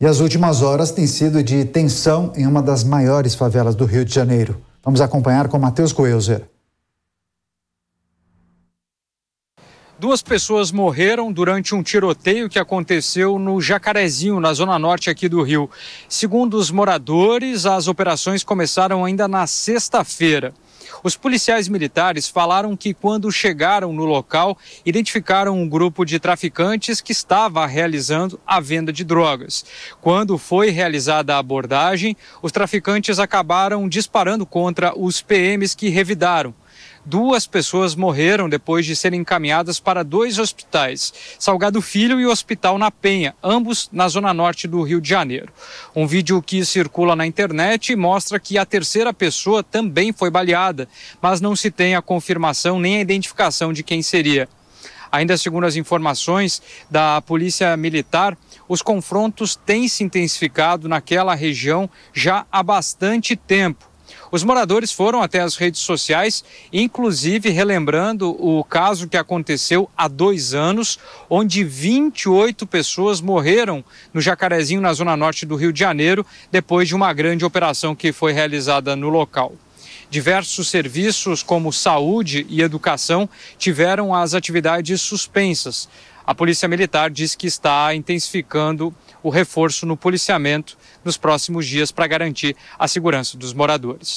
E as últimas horas têm sido de tensão em uma das maiores favelas do Rio de Janeiro. Vamos acompanhar com Matheus Coelzer. Duas pessoas morreram durante um tiroteio que aconteceu no Jacarezinho, na zona norte aqui do Rio. Segundo os moradores, as operações começaram ainda na sexta-feira. Os policiais militares falaram que, quando chegaram no local, identificaram um grupo de traficantes que estava realizando a venda de drogas. Quando foi realizada a abordagem, os traficantes acabaram disparando contra os PMs que revidaram duas pessoas morreram depois de serem encaminhadas para dois hospitais, Salgado Filho e o Hospital na Penha, ambos na zona norte do Rio de Janeiro. Um vídeo que circula na internet mostra que a terceira pessoa também foi baleada, mas não se tem a confirmação nem a identificação de quem seria. Ainda segundo as informações da Polícia Militar, os confrontos têm se intensificado naquela região já há bastante tempo. Os moradores foram até as redes sociais, inclusive relembrando o caso que aconteceu há dois anos, onde 28 pessoas morreram no Jacarezinho, na zona norte do Rio de Janeiro, depois de uma grande operação que foi realizada no local diversos serviços, como saúde e educação, tiveram as atividades suspensas. A Polícia Militar diz que está intensificando o reforço no policiamento nos próximos dias para garantir a segurança dos moradores.